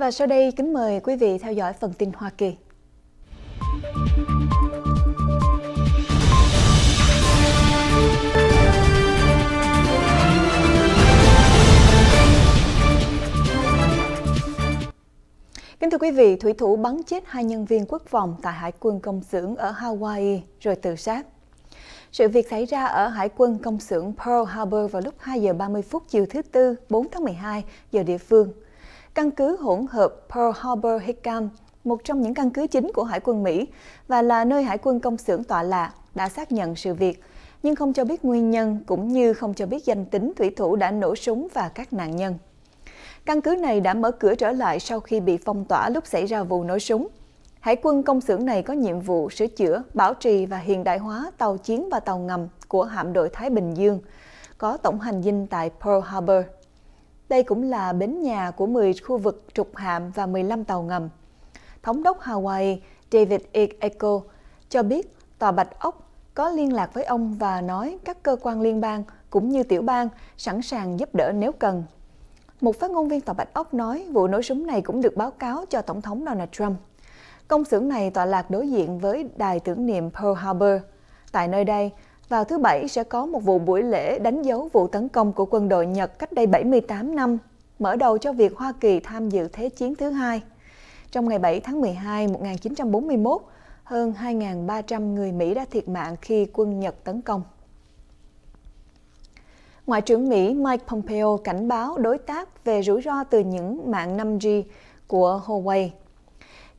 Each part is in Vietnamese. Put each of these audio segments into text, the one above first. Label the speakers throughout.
Speaker 1: Và sau đây kính mời quý vị theo dõi phần tin Hoa Kỳ. Kính thưa quý vị, thủy thủ bắn chết hai nhân viên quốc phòng tại Hải quân công xưởng ở Hawaii rồi tự sát. Sự việc xảy ra ở Hải quân công xưởng Pearl Harbor vào lúc 2 giờ 30 phút chiều thứ Tư, 4 tháng 12 giờ địa phương – căn cứ hỗn hợp Pearl Harbor Hickam, một trong những căn cứ chính của Hải quân Mỹ và là nơi Hải quân công xưởng tọa lạc, đã xác nhận sự việc, nhưng không cho biết nguyên nhân cũng như không cho biết danh tính thủy thủ đã nổ súng và các nạn nhân. Căn cứ này đã mở cửa trở lại sau khi bị phong tỏa lúc xảy ra vụ nổ súng. Hải quân công xưởng này có nhiệm vụ sửa chữa, bảo trì và hiện đại hóa tàu chiến và tàu ngầm của hạm đội Thái Bình Dương, có tổng hành dinh tại Pearl Harbor. Đây cũng là bến nhà của 10 khu vực trục hạm và 15 tàu ngầm. Thống đốc Hawaii David E. Echo cho biết Tòa Bạch Ốc có liên lạc với ông và nói các cơ quan liên bang cũng như tiểu bang sẵn sàng giúp đỡ nếu cần. Một phát ngôn viên Tòa Bạch Ốc nói vụ nổ súng này cũng được báo cáo cho Tổng thống Donald Trump. Công xưởng này tọa lạc đối diện với đài tưởng niệm Pearl Harbor. Tại nơi đây, vào thứ Bảy sẽ có một vụ buổi lễ đánh dấu vụ tấn công của quân đội Nhật cách đây 78 năm, mở đầu cho việc Hoa Kỳ tham dự Thế chiến thứ hai. Trong ngày 7 tháng 12 1941, hơn 2.300 người Mỹ đã thiệt mạng khi quân Nhật tấn công. Ngoại trưởng Mỹ Mike Pompeo cảnh báo đối tác về rủi ro từ những mạng 5G của Huawei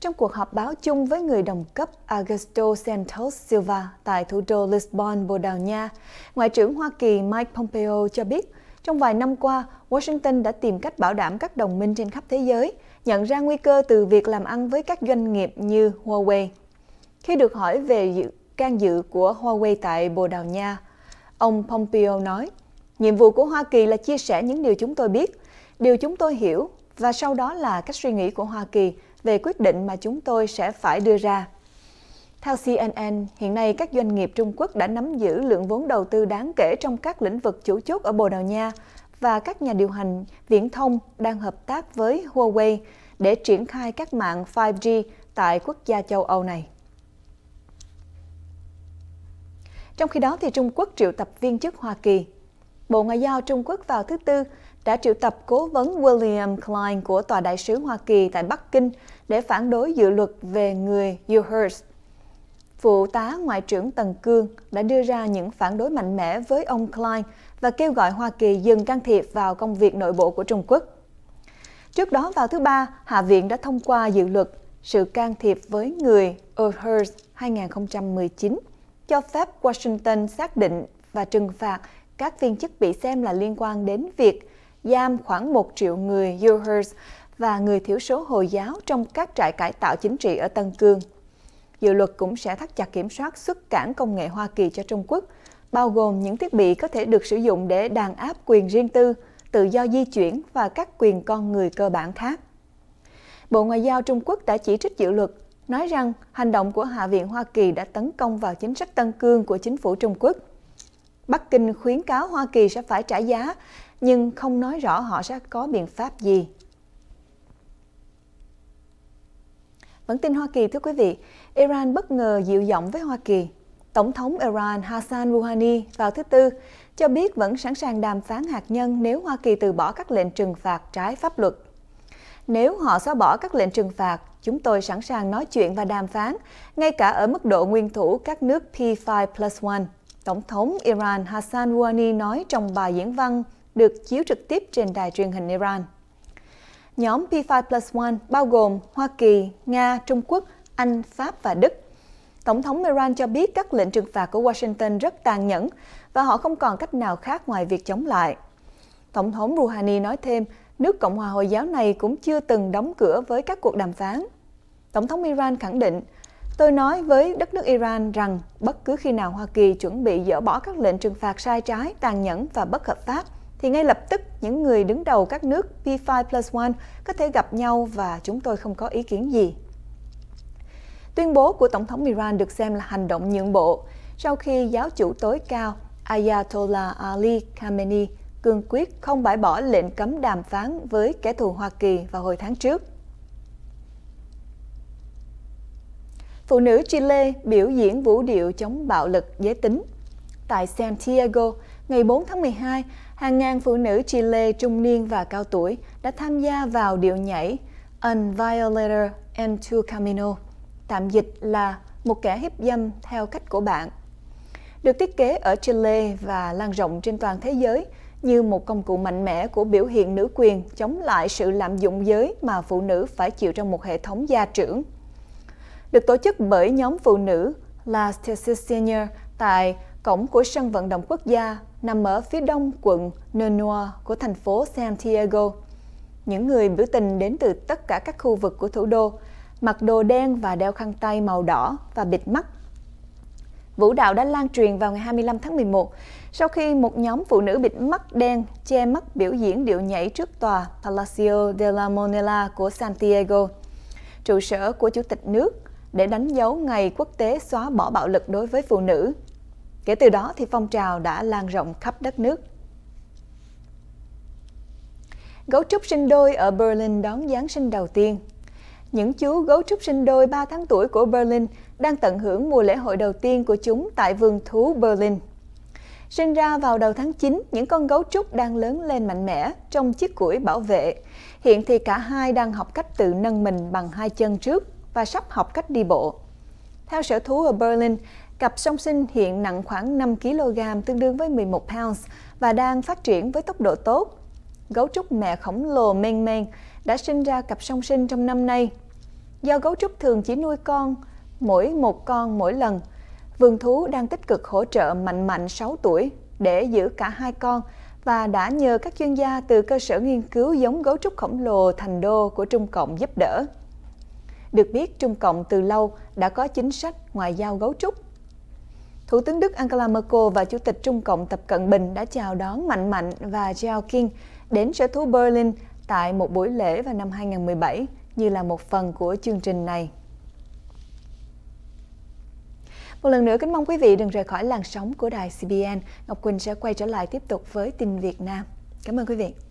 Speaker 1: trong cuộc họp báo chung với người đồng cấp Augusto Santos Silva tại thủ đô Lisbon, Bồ Đào Nha, Ngoại trưởng Hoa Kỳ Mike Pompeo cho biết, trong vài năm qua, Washington đã tìm cách bảo đảm các đồng minh trên khắp thế giới nhận ra nguy cơ từ việc làm ăn với các doanh nghiệp như Huawei. Khi được hỏi về dự, can dự của Huawei tại Bồ Đào Nha, ông Pompeo nói, Nhiệm vụ của Hoa Kỳ là chia sẻ những điều chúng tôi biết, điều chúng tôi hiểu và sau đó là cách suy nghĩ của Hoa Kỳ về quyết định mà chúng tôi sẽ phải đưa ra. Theo CNN, hiện nay các doanh nghiệp Trung Quốc đã nắm giữ lượng vốn đầu tư đáng kể trong các lĩnh vực chủ chốt ở Bồ Đào Nha và các nhà điều hành viễn thông đang hợp tác với Huawei để triển khai các mạng 5G tại quốc gia châu Âu này. Trong khi đó, thì Trung Quốc triệu tập viên chức Hoa Kỳ. Bộ Ngoại giao Trung Quốc vào thứ Tư đã triệu tập cố vấn William Klein của Tòa đại sứ Hoa Kỳ tại Bắc Kinh để phản đối dự luật về người Uyghurs. Phụ tá Ngoại trưởng Tần Cương đã đưa ra những phản đối mạnh mẽ với ông Klein và kêu gọi Hoa Kỳ dừng can thiệp vào công việc nội bộ của Trung Quốc. Trước đó vào thứ Ba, Hạ viện đã thông qua dự luật Sự can thiệp với người Uyghurs 2019, cho phép Washington xác định và trừng phạt các viên chức bị xem là liên quan đến việc giam khoảng 1 triệu người Uyghurs và người thiểu số Hồi giáo trong các trại cải tạo chính trị ở Tân Cương. Dự luật cũng sẽ thắt chặt kiểm soát xuất cảng công nghệ Hoa Kỳ cho Trung Quốc, bao gồm những thiết bị có thể được sử dụng để đàn áp quyền riêng tư, tự do di chuyển và các quyền con người cơ bản khác. Bộ Ngoại giao Trung Quốc đã chỉ trích dự luật, nói rằng hành động của Hạ viện Hoa Kỳ đã tấn công vào chính sách Tân Cương của chính phủ Trung Quốc. Bắc Kinh khuyến cáo Hoa Kỳ sẽ phải trả giá nhưng không nói rõ họ sẽ có biện pháp gì. Vẫn tin Hoa Kỳ thưa quý vị, Iran bất ngờ dịu giọng với Hoa Kỳ. Tổng thống Iran Hassan Rouhani vào thứ Tư cho biết vẫn sẵn sàng đàm phán hạt nhân nếu Hoa Kỳ từ bỏ các lệnh trừng phạt trái pháp luật. Nếu họ xóa bỏ các lệnh trừng phạt, chúng tôi sẵn sàng nói chuyện và đàm phán, ngay cả ở mức độ nguyên thủ các nước P5 plus One. Tổng thống Iran Hassan Rouhani nói trong bài diễn văn được chiếu trực tiếp trên đài truyền hình Iran. Nhóm P5 Plus One bao gồm Hoa Kỳ, Nga, Trung Quốc, Anh, Pháp và Đức. Tổng thống Iran cho biết các lệnh trừng phạt của Washington rất tàn nhẫn và họ không còn cách nào khác ngoài việc chống lại. Tổng thống Rouhani nói thêm, nước Cộng hòa Hồi giáo này cũng chưa từng đóng cửa với các cuộc đàm phán. Tổng thống Iran khẳng định, Tôi nói với đất nước Iran rằng bất cứ khi nào Hoa Kỳ chuẩn bị dỡ bỏ các lệnh trừng phạt sai trái, tàn nhẫn và bất hợp pháp, thì ngay lập tức những người đứng đầu các nước P5 plus One có thể gặp nhau và chúng tôi không có ý kiến gì. Tuyên bố của Tổng thống Iran được xem là hành động nhượng bộ sau khi giáo chủ tối cao Ayatollah Ali Khamenei cương quyết không bãi bỏ lệnh cấm đàm phán với kẻ thù Hoa Kỳ vào hồi tháng trước. Phụ nữ Chile biểu diễn vũ điệu chống bạo lực giới tính. Tại Santiago, ngày 4 tháng 12, hàng ngàn phụ nữ Chile trung niên và cao tuổi đã tham gia vào điệu nhảy An Violator and Tu Camino, tạm dịch là một kẻ hiếp dâm theo cách của bạn. Được thiết kế ở Chile và lan rộng trên toàn thế giới như một công cụ mạnh mẽ của biểu hiện nữ quyền chống lại sự lạm dụng giới mà phụ nữ phải chịu trong một hệ thống gia trưởng. Được tổ chức bởi nhóm phụ nữ Las Tesis Senior tại Cổng của sân vận động quốc gia nằm ở phía đông quận Nonoa của thành phố Santiago. Những người biểu tình đến từ tất cả các khu vực của thủ đô, mặc đồ đen và đeo khăn tay màu đỏ và bịt mắt. Vũ đạo đã lan truyền vào ngày 25 tháng 11 sau khi một nhóm phụ nữ bịt mắt đen che mắt biểu diễn điệu nhảy trước tòa Palacio de la Moneda của Santiago, trụ sở của Chủ tịch nước, để đánh dấu ngày quốc tế xóa bỏ bạo lực đối với phụ nữ Kể từ đó thì phong trào đã lan rộng khắp đất nước. Gấu trúc sinh đôi ở Berlin đón Giáng sinh đầu tiên. Những chú gấu trúc sinh đôi 3 tháng tuổi của Berlin đang tận hưởng mùa lễ hội đầu tiên của chúng tại vườn thú Berlin. Sinh ra vào đầu tháng 9, những con gấu trúc đang lớn lên mạnh mẽ trong chiếc củi bảo vệ. Hiện thì cả hai đang học cách tự nâng mình bằng hai chân trước và sắp học cách đi bộ. Theo sở thú ở Berlin, Cặp song sinh hiện nặng khoảng 5 kg tương đương với 11 pounds và đang phát triển với tốc độ tốt. Gấu trúc mẹ khổng lồ Men Men đã sinh ra cặp song sinh trong năm nay. Do gấu trúc thường chỉ nuôi con, mỗi một con mỗi lần, vườn thú đang tích cực hỗ trợ Mạnh Mạnh 6 tuổi để giữ cả hai con và đã nhờ các chuyên gia từ cơ sở nghiên cứu giống gấu trúc khổng lồ thành đô của Trung Cộng giúp đỡ. Được biết, Trung Cộng từ lâu đã có chính sách ngoại giao gấu trúc Thủ tướng Đức Angela Merkel và Chủ tịch Trung Cộng Tập Cận Bình đã chào đón Mạnh Mạnh và Zhao King đến sở thú Berlin tại một buổi lễ vào năm 2017 như là một phần của chương trình này. Một lần nữa kính mong quý vị đừng rời khỏi làn sóng của đài CBN. Ngọc Quỳnh sẽ quay trở lại tiếp tục với tin Việt Nam. Cảm ơn quý vị.